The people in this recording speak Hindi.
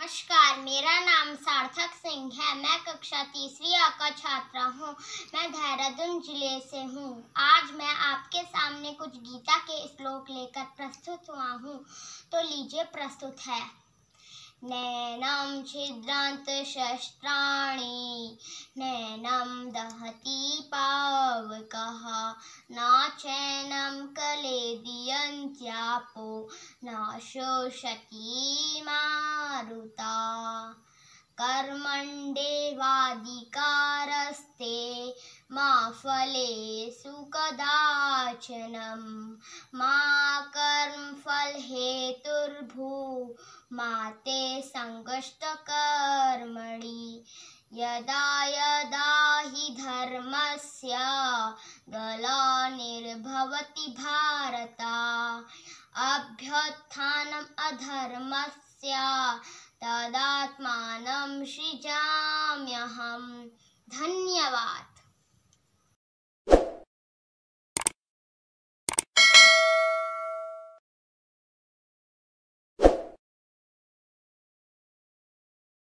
नमस्कार मेरा नाम सार्थक सिंह है मैं कक्षा तीसरी आ का छात्रा हूँ मैं देहरादून जिले से हूँ आज मैं आपके सामने कुछ गीता के श्लोक लेकर प्रस्तुत हुआ हूँ तो लीजिए प्रस्तुत है नैनम छिद्रांत शस्त्राणी नैनम दहती पाव कहा ना चैनम कले चापो नाशो शकी मारुता कर्मण्डेवाधिकारस्ते मा फले कदाचनं मा कर्मफलहेतुर्भू मा ते सङ्कष्टकर्मणि यदा यदा हि धर्मस्य गला निर्भवति भारता से अधर्मस्य तदात्मानं हम धन्यवाद